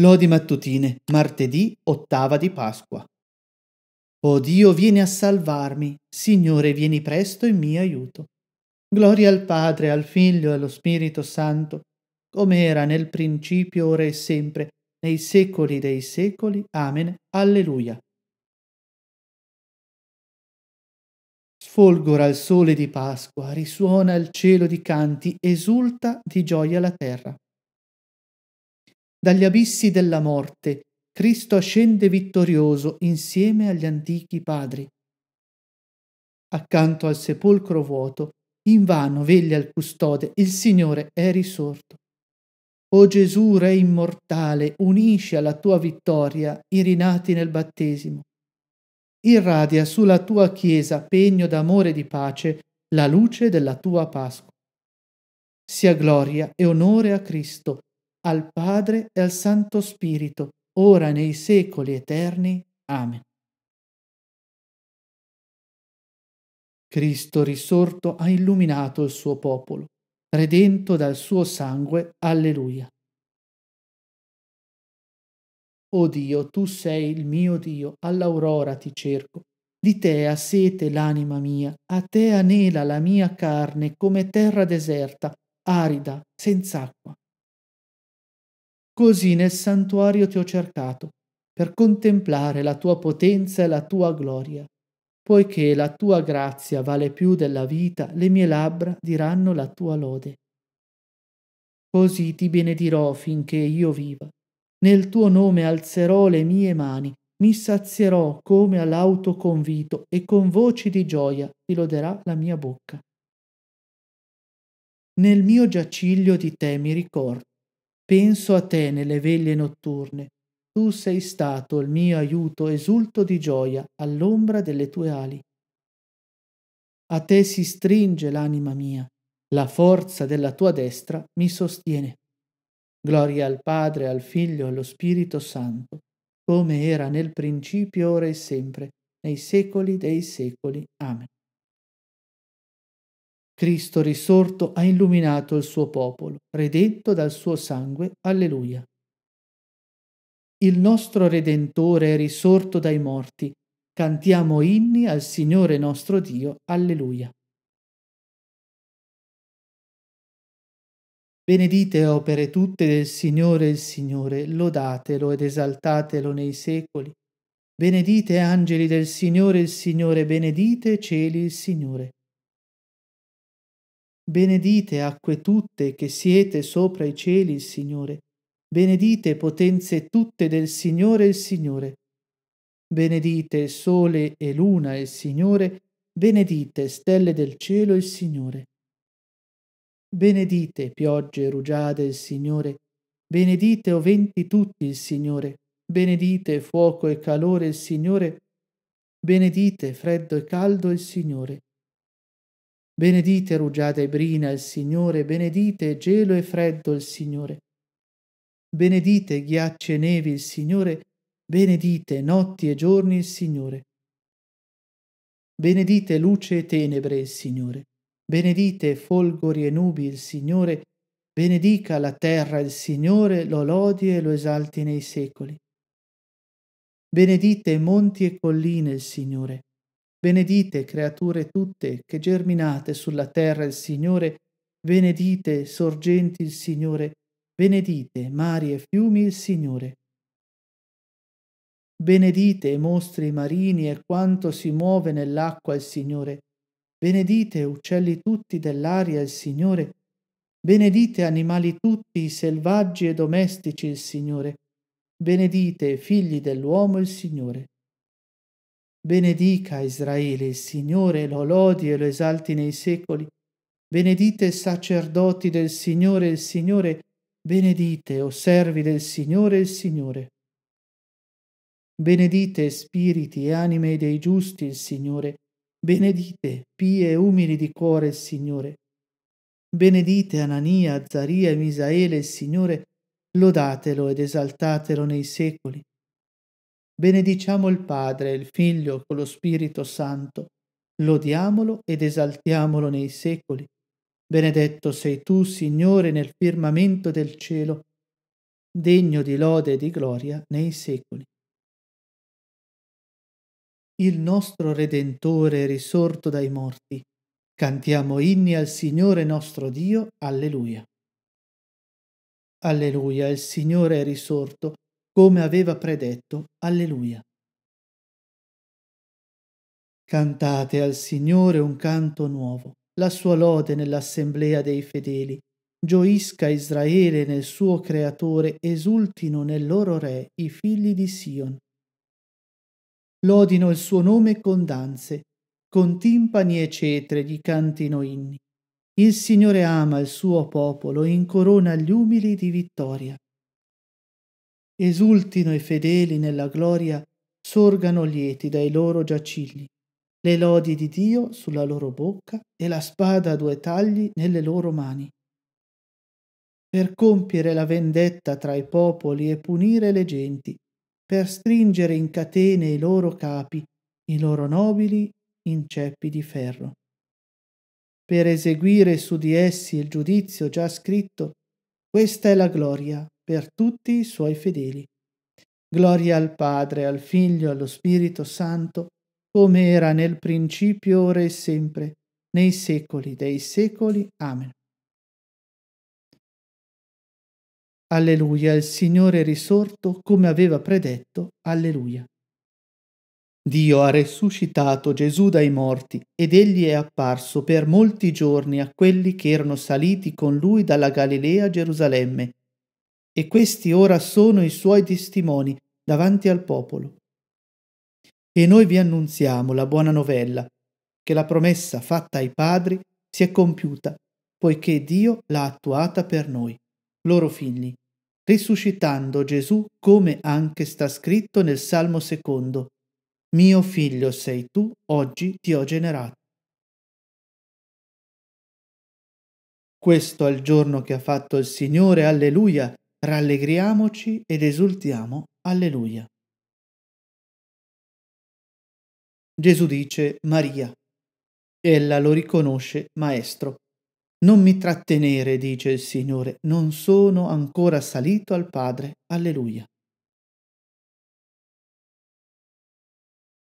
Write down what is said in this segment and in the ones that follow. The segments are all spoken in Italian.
Lodi mattutine, martedì, ottava di Pasqua. O oh Dio, vieni a salvarmi, Signore, vieni presto in mio aiuto. Gloria al Padre, al Figlio e allo Spirito Santo, come era nel principio, ora e sempre, nei secoli dei secoli. Amen. Alleluia. Sfolgora il sole di Pasqua, risuona il cielo di canti, esulta di gioia la terra. Dagli abissi della morte Cristo ascende vittorioso insieme agli antichi padri. Accanto al sepolcro vuoto, invano veglia il custode, il Signore è risorto. O Gesù, Re immortale, unisci alla tua vittoria i rinati nel battesimo. Irradia sulla tua Chiesa, pegno d'amore e di pace, la luce della tua Pasqua. Sia gloria e onore a Cristo, al Padre e al Santo Spirito, ora e nei secoli eterni. Amen. Cristo risorto ha illuminato il suo popolo, redento dal suo sangue. Alleluia. O Dio, tu sei il mio Dio, all'aurora ti cerco. Di te ha sete l'anima mia, a te anela la mia carne come terra deserta, arida, senza acqua. Così nel santuario ti ho cercato, per contemplare la tua potenza e la tua gloria, poiché la tua grazia vale più della vita, le mie labbra diranno la tua lode. Così ti benedirò finché io viva. Nel tuo nome alzerò le mie mani, mi sazierò come all'autoconvito e con voci di gioia ti loderà la mia bocca. Nel mio giaciglio di te mi ricordo Penso a te nelle veglie notturne. Tu sei stato il mio aiuto, esulto di gioia all'ombra delle tue ali. A te si stringe l'anima mia, la forza della tua destra mi sostiene. Gloria al Padre, al Figlio, e allo Spirito Santo, come era nel principio, ora e sempre, nei secoli dei secoli. Amen. Cristo risorto ha illuminato il suo popolo, redetto dal suo sangue. Alleluia. Il nostro Redentore è risorto dai morti. Cantiamo inni al Signore nostro Dio. Alleluia. Benedite opere tutte del Signore il Signore, lodatelo ed esaltatelo nei secoli. Benedite angeli del Signore il Signore, benedite cieli il Signore. Benedite acque tutte che siete sopra i cieli il Signore. Benedite potenze tutte del Signore il Signore. Benedite sole e luna il Signore. Benedite stelle del cielo il Signore. Benedite piogge rugiade il Signore. Benedite o venti tutti il Signore. Benedite fuoco e calore il Signore. Benedite freddo e caldo il Signore. Benedite rugiada e brina il Signore, benedite gelo e freddo il Signore. Benedite ghiacci e nevi il Signore, benedite notti e giorni il Signore. Benedite luce e tenebre il Signore, benedite folgori e nubi il Signore, benedica la terra il Signore, lo lodi e lo esalti nei secoli. Benedite monti e colline il Signore, Benedite creature tutte che germinate sulla terra il Signore, benedite sorgenti il Signore, benedite mari e fiumi il Signore. Benedite mostri marini e quanto si muove nell'acqua il Signore, benedite uccelli tutti dell'aria il Signore, benedite animali tutti selvaggi e domestici il Signore, benedite figli dell'uomo il Signore. Benedica Israele il Signore, lo lodi e lo esalti nei secoli. Benedite sacerdoti del Signore il Signore, benedite o servi del Signore il Signore. Benedite spiriti e anime dei giusti il Signore, benedite pie e umili di cuore il Signore. Benedite Anania, Zaria e Misaele il Signore, lodatelo ed esaltatelo nei secoli. Benediciamo il Padre, il Figlio, con lo Spirito Santo. Lodiamolo ed esaltiamolo nei secoli. Benedetto sei tu, Signore, nel firmamento del cielo, degno di lode e di gloria nei secoli. Il nostro Redentore è risorto dai morti. Cantiamo inni al Signore nostro Dio. Alleluia. Alleluia, il Signore è risorto come aveva predetto. Alleluia. Cantate al Signore un canto nuovo, la sua lode nell'assemblea dei fedeli. Gioisca Israele nel suo Creatore, esultino nel loro Re i figli di Sion. Lodino il suo nome con danze, con timpani e cetre gli cantino inni. Il Signore ama il suo popolo, e incorona gli umili di vittoria esultino i fedeli nella gloria, sorgano lieti dai loro giacigli, le lodi di Dio sulla loro bocca e la spada a due tagli nelle loro mani. Per compiere la vendetta tra i popoli e punire le genti, per stringere in catene i loro capi, i loro nobili in ceppi di ferro. Per eseguire su di essi il giudizio già scritto, questa è la gloria per tutti i suoi fedeli. Gloria al Padre, al Figlio, allo Spirito Santo, come era nel principio, ora e sempre, nei secoli dei secoli. Amen. Alleluia, il Signore è risorto come aveva predetto. Alleluia. Dio ha resuscitato Gesù dai morti ed egli è apparso per molti giorni a quelli che erano saliti con lui dalla Galilea a Gerusalemme e questi ora sono i suoi testimoni davanti al popolo. E noi vi annunziamo la buona novella, che la promessa fatta ai padri si è compiuta, poiché Dio l'ha attuata per noi, loro figli, risuscitando Gesù come anche sta scritto nel Salmo secondo. Mio figlio sei tu, oggi ti ho generato. Questo è il giorno che ha fatto il Signore, alleluia, rallegriamoci ed esultiamo, alleluia. Gesù dice Maria. Ella lo riconosce maestro. Non mi trattenere, dice il Signore, non sono ancora salito al Padre, alleluia.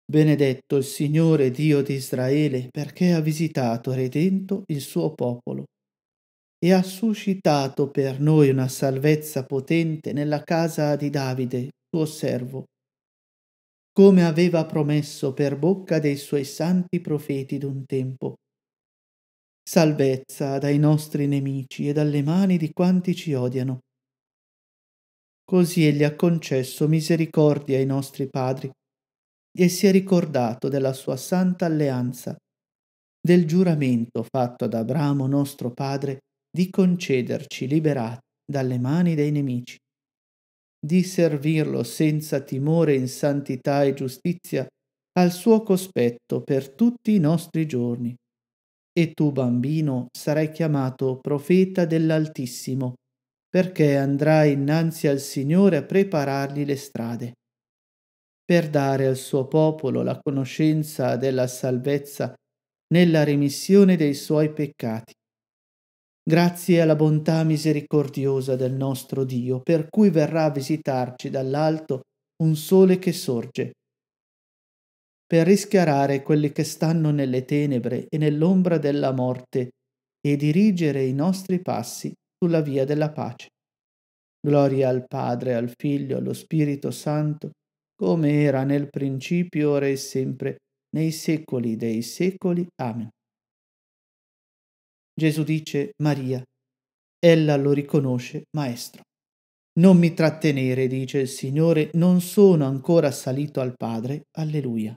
Benedetto il Signore Dio di Israele, perché ha visitato e redento il suo popolo e ha suscitato per noi una salvezza potente nella casa di Davide, tuo servo, come aveva promesso per bocca dei suoi santi profeti d'un tempo. Salvezza dai nostri nemici e dalle mani di quanti ci odiano. Così egli ha concesso misericordia ai nostri padri e si è ricordato della sua santa alleanza, del giuramento fatto ad Abramo nostro padre di concederci liberati dalle mani dei nemici, di servirlo senza timore in santità e giustizia al suo cospetto per tutti i nostri giorni. E tu, bambino, sarai chiamato profeta dell'Altissimo, perché andrai innanzi al Signore a preparargli le strade. Per dare al suo popolo la conoscenza della salvezza nella remissione dei suoi peccati Grazie alla bontà misericordiosa del nostro Dio, per cui verrà a visitarci dall'alto un sole che sorge, per rischiarare quelli che stanno nelle tenebre e nell'ombra della morte e dirigere i nostri passi sulla via della pace. Gloria al Padre, al Figlio, allo Spirito Santo, come era nel principio, ora e sempre, nei secoli dei secoli. Amen. Gesù dice Maria. Ella lo riconosce maestro. Non mi trattenere, dice il Signore, non sono ancora salito al Padre. Alleluia.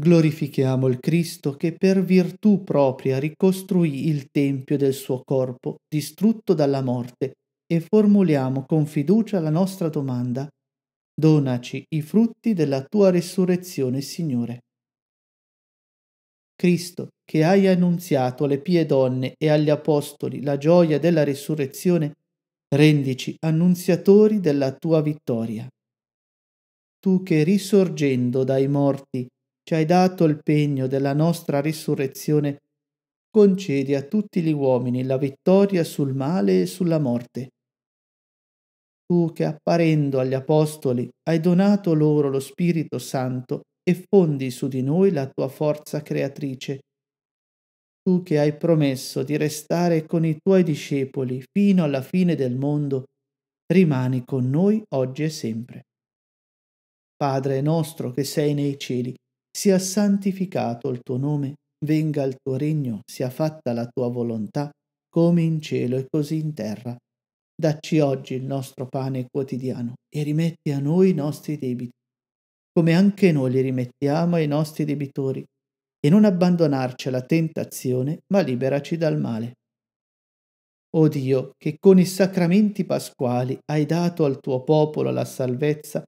Glorifichiamo il Cristo che per virtù propria ricostruì il tempio del suo corpo, distrutto dalla morte, e formuliamo con fiducia la nostra domanda. Donaci i frutti della tua resurrezione, Signore. Cristo, che hai annunziato alle pie donne e agli apostoli la gioia della risurrezione, rendici annunziatori della tua vittoria. Tu che risorgendo dai morti ci hai dato il pegno della nostra risurrezione, concedi a tutti gli uomini la vittoria sul male e sulla morte. Tu che apparendo agli apostoli hai donato loro lo Spirito Santo, e fondi su di noi la tua forza creatrice. Tu che hai promesso di restare con i tuoi discepoli fino alla fine del mondo, rimani con noi oggi e sempre. Padre nostro che sei nei cieli, sia santificato il tuo nome, venga il tuo regno, sia fatta la tua volontà, come in cielo e così in terra. Dacci oggi il nostro pane quotidiano e rimetti a noi i nostri debiti come anche noi li rimettiamo ai nostri debitori, e non abbandonarci alla tentazione, ma liberaci dal male. O Dio, che con i sacramenti pasquali hai dato al tuo popolo la salvezza,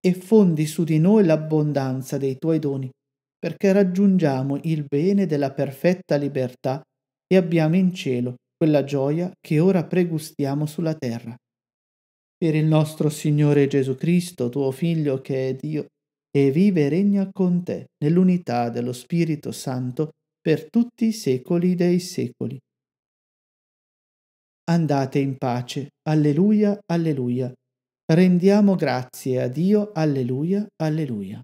e fondi su di noi l'abbondanza dei tuoi doni, perché raggiungiamo il bene della perfetta libertà e abbiamo in cielo quella gioia che ora pregustiamo sulla terra. Per il nostro Signore Gesù Cristo, tuo Figlio che è Dio, e vive e regna con te nell'unità dello Spirito Santo per tutti i secoli dei secoli. Andate in pace. Alleluia, alleluia. Rendiamo grazie a Dio. Alleluia, alleluia.